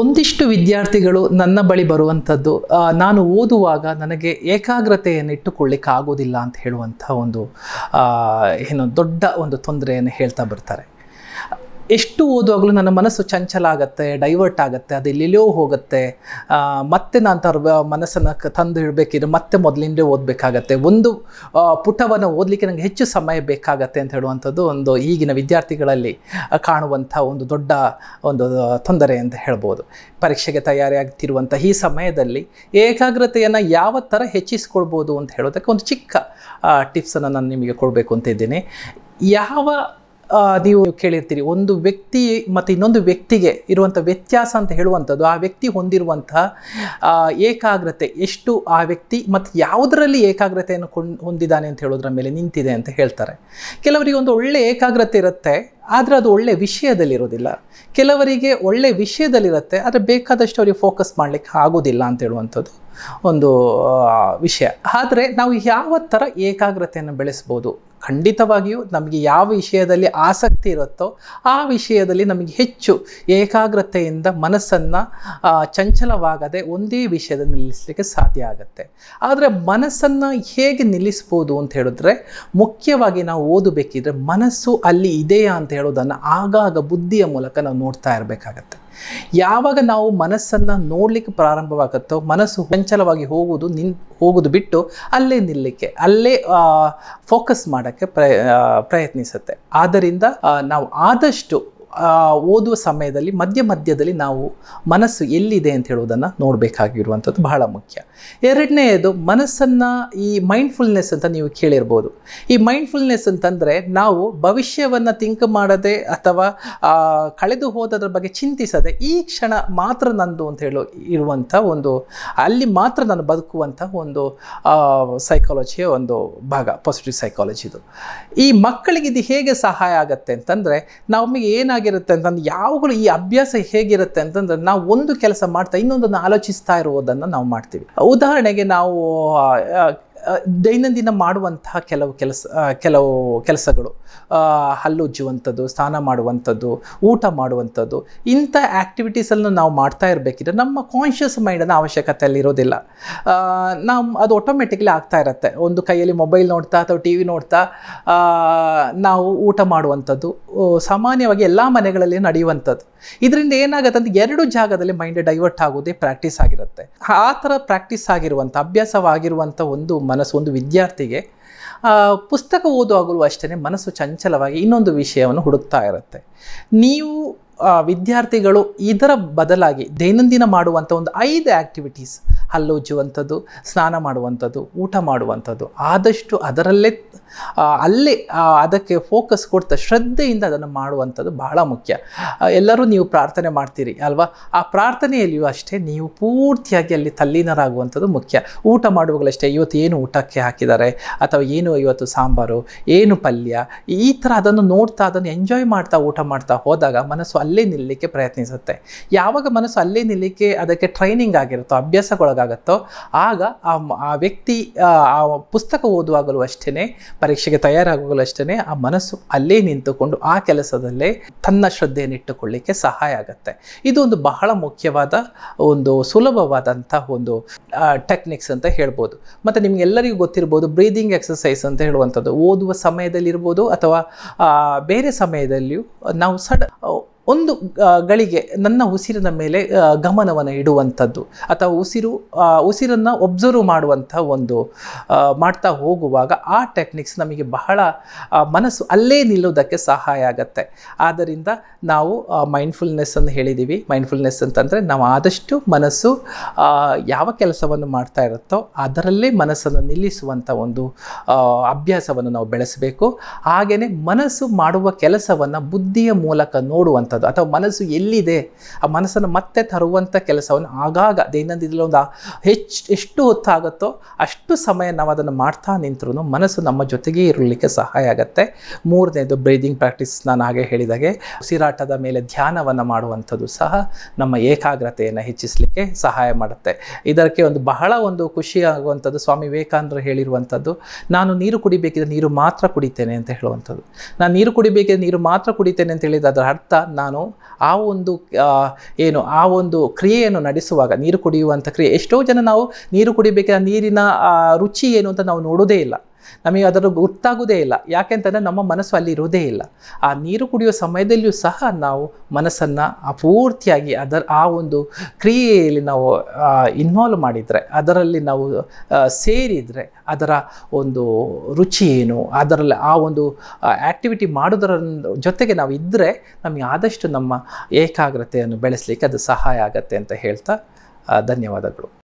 ಒಂದಿಷ್ಟು ವಿದ್ಯಾರ್ಥಿಗಳು ನನ್ನ ಬಳಿ ಬರುವಂಥದ್ದು ನಾನು ಓದುವಾಗ ನನಗೆ ಏಕಾಗ್ರತೆಯನ್ನು ಇಟ್ಟುಕೊಳ್ಳಿಕ್ಕಾಗೋದಿಲ್ಲ ಆಗೋದಿಲ್ಲ ಅಂತ ಹೇಳುವಂಥ ಒಂದು ಏನು ದೊಡ್ಡ ಒಂದು ತೊಂದರೆಯನ್ನು ಹೇಳ್ತಾ ಬರ್ತಾರೆ ಎಷ್ಟು ಓದುವಾಗಲೂ ನನ್ನ ಮನಸ್ಸು ಚಂಚಲ ಆಗುತ್ತೆ ಡೈವರ್ಟ್ ಆಗುತ್ತೆ ಅದು ಎಲ್ಲೆಲ್ಲೋ ಹೋಗುತ್ತೆ ಮತ್ತೆ ನಾನು ತರ ಮನಸ್ಸನ್ನು ತಂದು ಇಡಬೇಕಿದ್ರೆ ಮತ್ತೆ ಮೊದಲಿಂದಲೇ ಓದಬೇಕಾಗತ್ತೆ ಒಂದು ಪುಟವನ್ನು ಓದಲಿಕ್ಕೆ ನನಗೆ ಹೆಚ್ಚು ಸಮಯ ಬೇಕಾಗತ್ತೆ ಅಂತ ಹೇಳುವಂಥದ್ದು ಒಂದು ಈಗಿನ ವಿದ್ಯಾರ್ಥಿಗಳಲ್ಲಿ ಕಾಣುವಂಥ ಒಂದು ದೊಡ್ಡ ಒಂದು ತೊಂದರೆ ಅಂತ ಹೇಳ್ಬೋದು ಪರೀಕ್ಷೆಗೆ ತಯಾರಿಯಾಗ್ತಿರುವಂಥ ಈ ಸಮಯದಲ್ಲಿ ಏಕಾಗ್ರತೆಯನ್ನು ಯಾವ ಥರ ಹೆಚ್ಚಿಸ್ಕೊಳ್ಬೋದು ಅಂತ ಹೇಳೋದಕ್ಕೆ ಒಂದು ಚಿಕ್ಕ ಟಿಪ್ಸನ್ನು ನಾನು ನಿಮಗೆ ಕೊಡಬೇಕು ಅಂತ ಇದ್ದೀನಿ ಯಾವ ನೀವು ಕೇಳಿರ್ತೀರಿ ಒಂದು ವ್ಯಕ್ತಿ ಮತ್ತು ಇನ್ನೊಂದು ವ್ಯಕ್ತಿಗೆ ಇರುವಂಥ ವ್ಯತ್ಯಾಸ ಅಂತ ಹೇಳುವಂಥದ್ದು ಆ ವ್ಯಕ್ತಿ ಹೊಂದಿರುವಂಥ ಏಕಾಗ್ರತೆ ಎಷ್ಟು ಆ ವ್ಯಕ್ತಿ ಮತ್ತು ಯಾವುದರಲ್ಲಿ ಏಕಾಗ್ರತೆಯನ್ನು ಕೊಂಡ್ ಹೊಂದಿದ್ದಾನೆ ಅಂತ ಹೇಳೋದ್ರ ಮೇಲೆ ನಿಂತಿದೆ ಅಂತ ಹೇಳ್ತಾರೆ ಕೆಲವರಿಗೆ ಒಂದು ಒಳ್ಳೆ ಏಕಾಗ್ರತೆ ಇರುತ್ತೆ ಆದರೆ ಅದು ಒಳ್ಳೆ ವಿಷಯದಲ್ಲಿರೋದಿಲ್ಲ ಕೆಲವರಿಗೆ ಒಳ್ಳೆ ವಿಷಯದಲ್ಲಿರುತ್ತೆ ಆದರೆ ಬೇಕಾದಷ್ಟು ಅವರಿಗೆ ಫೋಕಸ್ ಮಾಡಲಿಕ್ಕೆ ಆಗೋದಿಲ್ಲ ಅಂತ ಹೇಳುವಂಥದ್ದು ಒಂದು ವಿಷಯ ಆದರೆ ನಾವು ಯಾವ ಥರ ಏಕಾಗ್ರತೆಯನ್ನು ಬೆಳೆಸ್ಬೋದು ಖಂಡಿತವಾಗಿಯೂ ನಮಗೆ ಯಾವ ವಿಷಯದಲ್ಲಿ ಆಸಕ್ತಿ ಇರುತ್ತೋ ಆ ವಿಷಯದಲ್ಲಿ ನಮಗೆ ಹೆಚ್ಚು ಏಕಾಗ್ರತೆಯಿಂದ ಮನಸ್ಸನ್ನು ಚಂಚಲವಾಗದೆ ಒಂದೇ ವಿಷಯದ ನಿಲ್ಲಿಸಲಿಕ್ಕೆ ಸಾಧ್ಯ ಆಗುತ್ತೆ ಆದರೆ ಮನಸ್ಸನ್ನು ಹೇಗೆ ನಿಲ್ಲಿಸ್ಬೋದು ಅಂತ ಹೇಳಿದ್ರೆ ಮುಖ್ಯವಾಗಿ ನಾವು ಓದಬೇಕಿದ್ರೆ ಮನಸ್ಸು ಅಲ್ಲಿ ಇದೆಯಾ ಅಂತ ಹೇಳೋದನ್ನು ಆಗಾಗ ಬುದ್ಧಿಯ ಮೂಲಕ ನಾವು ನೋಡ್ತಾ ಇರಬೇಕಾಗತ್ತೆ ಯಾವಾಗ ನಾವು ಮನಸ್ಸನ್ನು ನೋಡಲಿಕ್ಕೆ ಪ್ರಾರಂಭವಾಗುತ್ತೋ ಮನಸ್ಸು ಚಂಚಲವಾಗಿ ಹೋಗುವುದು ನಿನ್ ಹೋಗೋದು ಬಿಟ್ಟು ಅಲ್ಲೇ ನಿಲ್ಲಕ್ಕೆ ಅಲ್ಲೇ ಫೋಕಸ್ ಮಾಡೋಕ್ಕೆ ಪ್ರಯತ್ನಿಸುತ್ತೆ ಆದ್ದರಿಂದ ನಾವು ಆದಷ್ಟು ಓದುವ ಸಮಯದಲ್ಲಿ ಮಧ್ಯ ಮಧ್ಯದಲ್ಲಿ ನಾವು ಮನಸ್ಸು ಎಲ್ಲಿದೆ ಅಂತ ಹೇಳೋದನ್ನು ನೋಡಬೇಕಾಗಿರುವಂಥದ್ದು ಬಹಳ ಮುಖ್ಯ ಎರಡನೆಯದು ಮನಸ್ಸನ್ನು ಈ ಮೈಂಡ್ಫುಲ್ನೆಸ್ ಅಂತ ನೀವು ಕೇಳಿರ್ಬೋದು ಈ ಮೈಂಡ್ಫುಲ್ನೆಸ್ ಅಂತಂದರೆ ನಾವು ಭವಿಷ್ಯವನ್ನು ತಿಂಕ್ ಮಾಡದೆ ಅಥವಾ ಕಳೆದು ಹೋದದ್ರ ಬಗ್ಗೆ ಚಿಂತಿಸದೆ ಈ ಕ್ಷಣ ಮಾತ್ರ ನಂದು ಅಂತ ಹೇಳೋ ಇರುವಂಥ ಒಂದು ಅಲ್ಲಿ ಮಾತ್ರ ನಾನು ಬದುಕುವಂಥ ಒಂದು ಸೈಕಾಲಜಿಯ ಒಂದು ಭಾಗ ಪಾಸಿಟಿವ್ ಸೈಕಾಲಜಿದು ಈ ಮಕ್ಕಳಿಗೆ ಇದು ಹೇಗೆ ಸಹಾಯ ಆಗುತ್ತೆ ಅಂತಂದರೆ ನಮಗೆ ಏನಾಗಿ ಹೇಗಿರುತ್ತೆ ಅಂತಂದ್ರೆ ಯಾವಾಗಲೂ ಈ ಅಭ್ಯಾಸ ಹೇಗಿರುತ್ತೆ ಅಂತಂದ್ರೆ ನಾವು ಒಂದು ಕೆಲಸ ಮಾಡ್ತಾ ಇನ್ನೊಂದನ್ನು ಆಲೋಚಿಸ್ತಾ ಇರುವುದನ್ನು ನಾವು ಮಾಡ್ತೀವಿ ಉದಾಹರಣೆಗೆ ನಾವು ದೈನಂದಿನ ಮಾಡುವಂತಹ ಕೆಲವು ಕೆಲಸ ಕೆಲವು ಕೆಲಸಗಳು ಹಲ್ಲುಜ್ಜುವಂಥದ್ದು ಸ್ನಾನ ಮಾಡುವಂಥದ್ದು ಊಟ ಮಾಡುವಂಥದ್ದು ಇಂಥ ಆ್ಯಕ್ಟಿವಿಟೀಸನ್ನು ನಾವು ಮಾಡ್ತಾ ಇರಬೇಕಿದ್ರೆ ನಮ್ಮ ಕಾನ್ಷಿಯಸ್ ಮೈಂಡನ್ನು ಅವಶ್ಯಕತೆಯಲ್ಲಿರೋದಿಲ್ಲ ನಮ್ಮ ನಾವು ಅದು ಆಟೋಮೆಟಿಕ್ಲಿ ಆಗ್ತಾ ಇರುತ್ತೆ ಒಂದು ಕೈಯಲ್ಲಿ ಮೊಬೈಲ್ ನೋಡ್ತಾ ಅಥವಾ ಟಿ ವಿ ನೋಡ್ತಾ ನಾವು ಊಟ ಮಾಡುವಂಥದ್ದು ಸಾಮಾನ್ಯವಾಗಿ ಎಲ್ಲ ಮನೆಗಳಲ್ಲಿ ನಡೆಯುವಂಥದ್ದು ಇದರಿಂದ ಏನಾಗುತ್ತೆ ಅಂದರೆ ಎರಡು ಜಾಗದಲ್ಲಿ ಮೈಂಡ್ ಡೈವರ್ಟ್ ಆಗೋದೇ ಪ್ರಾಕ್ಟೀಸ್ ಆಗಿರುತ್ತೆ ಆ ಥರ ಪ್ರಾಕ್ಟೀಸ್ ಆಗಿರುವಂಥ ಅಭ್ಯಾಸವಾಗಿರುವಂಥ ಒಂದು ಮನ ಮನಸ್ಸು ಒಂದು ವಿದ್ಯಾರ್ಥಿಗೆ ಪುಸ್ತಕ ಓದುವಾಗಲೂ ಅಷ್ಟೇ ಮನಸ್ಸು ಚಂಚಲವಾಗಿ ಇನ್ನೊಂದು ವಿಷಯವನ್ನು ಹುಡುಕ್ತಾ ಇರುತ್ತೆ ನೀವು ವಿದ್ಯಾರ್ಥಿಗಳು ಇದರ ಬದಲಾಗಿ ದೈನಂದಿನ ಮಾಡುವಂಥ ಒಂದು ಐದು ಆ್ಯಕ್ಟಿವಿಟೀಸ್ ಹಲ್ಲುಜ್ಜುವಂಥದ್ದು ಸ್ನಾನ ಮಾಡುವಂಥದ್ದು ಊಟ ಮಾಡುವಂಥದ್ದು ಆದಷ್ಟು ಅದರಲ್ಲೇ ಅಲ್ಲೇ ಅದಕ್ಕೆ ಫೋಕಸ್ ಕೊಡ್ತಾ ಶ್ರದ್ಧೆಯಿಂದ ಅದನ್ನು ಮಾಡುವಂಥದ್ದು ಬಹಳ ಮುಖ್ಯ ಎಲ್ಲರೂ ನೀವು ಪ್ರಾರ್ಥನೆ ಮಾಡ್ತೀರಿ ಅಲ್ವಾ ಆ ಪ್ರಾರ್ಥನೆಯಲ್ಲಿಯೂ ಅಷ್ಟೇ ನೀವು ಪೂರ್ತಿಯಾಗಿ ಅಲ್ಲಿ ತಲ್ಲೀನರಾಗುವಂಥದ್ದು ಮುಖ್ಯ ಊಟ ಮಾಡುವಾಗಲಷ್ಟೇ ಇವತ್ತು ಏನು ಊಟಕ್ಕೆ ಹಾಕಿದ್ದಾರೆ ಅಥವಾ ಏನು ಇವತ್ತು ಸಾಂಬಾರು ಏನು ಪಲ್ಯ ಈ ಥರ ಅದನ್ನು ನೋಡ್ತಾ ಅದನ್ನು ಎಂಜಾಯ್ ಮಾಡ್ತಾ ಊಟ ಮಾಡ್ತಾ ಹೋದಾಗ ಮನಸ್ಸು ಅಲ್ಲೇ ನಿಲ್ಲಕ್ಕೆ ಪ್ರಯತ್ನಿಸುತ್ತೆ ಯಾವಾಗ ಮನಸ್ಸು ಅಲ್ಲೇ ನಿಲ್ಲಕ್ಕೆ ಅದಕ್ಕೆ ಟ್ರೈನಿಂಗ್ ಆಗಿರುತ್ತೋ ಅಭ್ಯಾಸಗಳ ಯಾವಾಗಾಗತ್ತೋ ಆಗ ಆ ವ್ಯಕ್ತಿ ಆ ಪುಸ್ತಕ ಓದುವಾಗಲೂ ಅಷ್ಟೇ ಪರೀಕ್ಷೆಗೆ ತಯಾರಾಗುವಾಗಲೂ ಅಷ್ಟೇ ಆ ಮನಸ್ಸು ಅಲ್ಲೇ ನಿಂತುಕೊಂಡು ಆ ಕೆಲಸದಲ್ಲೇ ತನ್ನ ಶ್ರದ್ಧೆಯನ್ನಿಟ್ಟುಕೊಳ್ಳಿಕ್ಕೆ ಸಹಾಯ ಆಗುತ್ತೆ ಇದು ಒಂದು ಬಹಳ ಮುಖ್ಯವಾದ ಒಂದು ಸುಲಭವಾದಂಥ ಒಂದು ಟೆಕ್ನಿಕ್ಸ್ ಅಂತ ಹೇಳ್ಬೋದು ಮತ್ತು ನಿಮಗೆಲ್ಲರಿಗೂ ಗೊತ್ತಿರ್ಬೋದು ಬ್ರೀದಿಂಗ್ ಎಕ್ಸಸೈಸ್ ಅಂತ ಹೇಳುವಂಥದ್ದು ಓದುವ ಸಮಯದಲ್ಲಿರ್ಬೋದು ಅಥವಾ ಬೇರೆ ಸಮಯದಲ್ಲಿಯೂ ನಾವು ಸಡ ಒಂದು ಗಳಿಗೆ ನನ್ನ ಉಸಿರಿನ ಮೇಲೆ ಗಮನವನ್ನು ಇಡುವಂಥದ್ದು ಅಥವಾ ಉಸಿರು ಉಸಿರನ್ನು ಒಬ್ಸರ್ವ್ ಮಾಡುವಂಥ ಒಂದು ಮಾಡ್ತಾ ಹೋಗುವಾಗ ಆ ಟೆಕ್ನಿಕ್ಸ್ ನಮಗೆ ಬಹಳ ಮನಸ್ಸು ಅಲ್ಲೇ ನಿಲ್ಲೋದಕ್ಕೆ ಸಹಾಯ ಆಗುತ್ತೆ ಆದ್ದರಿಂದ ನಾವು ಮೈಂಡ್ಫುಲ್ನೆಸ್ ಅಂತ ಹೇಳಿದ್ದೀವಿ ಮೈಂಡ್ಫುಲ್ನೆಸ್ ಅಂತಂದರೆ ನಾವು ಆದಷ್ಟು ಮನಸ್ಸು ಯಾವ ಕೆಲಸವನ್ನು ಮಾಡ್ತಾ ಇರುತ್ತೋ ಅದರಲ್ಲೇ ಮನಸ್ಸನ್ನು ನಿಲ್ಲಿಸುವಂಥ ಒಂದು ಅಭ್ಯಾಸವನ್ನು ನಾವು ಬೆಳೆಸಬೇಕು ಹಾಗೆಯೇ ಮನಸ್ಸು ಮಾಡುವ ಕೆಲಸವನ್ನು ಬುದ್ಧಿಯ ಮೂಲಕ ನೋಡುವಂಥ ಮಾಡುವಂಥದ್ದು ಅಥವಾ ಮನಸ್ಸು ಎಲ್ಲಿದೆ ಆ ಮನಸ್ಸನ್ನು ಮತ್ತೆ ತರುವಂಥ ಕೆಲಸವನ್ನು ಆಗಾಗ ದೈನಂದಿನ ಒಂದು ಹೆಚ್ಚು ಎಷ್ಟು ಹೊತ್ತಾಗುತ್ತೋ ಅಷ್ಟು ಸಮಯ ನಾವು ಅದನ್ನು ಮಾಡ್ತಾ ನಿಂತರೂ ಮನಸ್ಸು ನಮ್ಮ ಜೊತೆಗೆ ಇರಲಿಕ್ಕೆ ಸಹಾಯ ಆಗುತ್ತೆ ಮೂರನೇದು ಬ್ರೀದಿಂಗ್ ಪ್ರಾಕ್ಟೀಸ್ ನಾನು ಹಾಗೆ ಹೇಳಿದಾಗೆ ಉಸಿರಾಟದ ಮೇಲೆ ಧ್ಯಾನವನ್ನು ಮಾಡುವಂಥದ್ದು ಸಹ ನಮ್ಮ ಏಕಾಗ್ರತೆಯನ್ನು ಹೆಚ್ಚಿಸಲಿಕ್ಕೆ ಸಹಾಯ ಮಾಡುತ್ತೆ ಇದಕ್ಕೆ ಒಂದು ಬಹಳ ಒಂದು ಖುಷಿಯಾಗುವಂಥದ್ದು ಸ್ವಾಮಿ ವಿವೇಕಾನಂದರು ಹೇಳಿರುವಂಥದ್ದು ನಾನು ನೀರು ಕುಡಿಬೇಕಿದ್ರೆ ನೀರು ಮಾತ್ರ ಕುಡಿತೇನೆ ಅಂತ ಹೇಳುವಂಥದ್ದು ನಾನು ನೀರು ಕುಡಿಬೇಕಿದ್ರೆ ನೀರು ಮಾತ್ರ ಕುಡಿತೇನೆ ಅಂತ ಹೇಳಿದ ಅದರ ಅರ್ಥ ನಾನು ನಾನು ಆ ಒಂದು ಏನು ಆ ಒಂದು ಕ್ರಿಯೆಯನ್ನು ನಡೆಸುವಾಗ ನೀರು ಕುಡಿಯುವಂಥ ಕ್ರಿಯೆ ಎಷ್ಟೋ ಜನ ನಾವು ನೀರು ಕುಡಿಬೇಕಾದ ನೀರಿನ ರುಚಿ ಏನು ಅಂತ ನಾವು ನೋಡೋದೇ ಇಲ್ಲ ನಮಗೆ ಅದರ ಗೊತ್ತಾಗೋದೇ ಇಲ್ಲ ಯಾಕೆಂತಂದರೆ ನಮ್ಮ ಮನಸ್ಸು ಅಲ್ಲಿ ಇರೋದೇ ಇಲ್ಲ ಆ ನೀರು ಕುಡಿಯೋ ಸಮಯದಲ್ಲಿಯೂ ಸಹ ನಾವು ಮನಸ್ಸನ್ನು ಅಪೂರ್ತಿಯಾಗಿ ಅದರ ಆ ಒಂದು ಕ್ರಿಯೆಯಲ್ಲಿ ನಾವು ಇನ್ವಾಲ್ವ್ ಮಾಡಿದರೆ ಅದರಲ್ಲಿ ನಾವು ಸೇರಿದರೆ ಅದರ ಒಂದು ರುಚಿ ಏನು ಅದರಲ್ಲಿ ಆ ಒಂದು ಆ್ಯಕ್ಟಿವಿಟಿ ಮಾಡೋದರ ಜೊತೆಗೆ ನಾವು ಇದ್ದರೆ ನಮಗೆ ಆದಷ್ಟು ನಮ್ಮ ಏಕಾಗ್ರತೆಯನ್ನು ಬೆಳೆಸಲಿಕ್ಕೆ ಅದು ಸಹಾಯ ಆಗತ್ತೆ ಅಂತ ಹೇಳ್ತಾ ಧನ್ಯವಾದಗಳು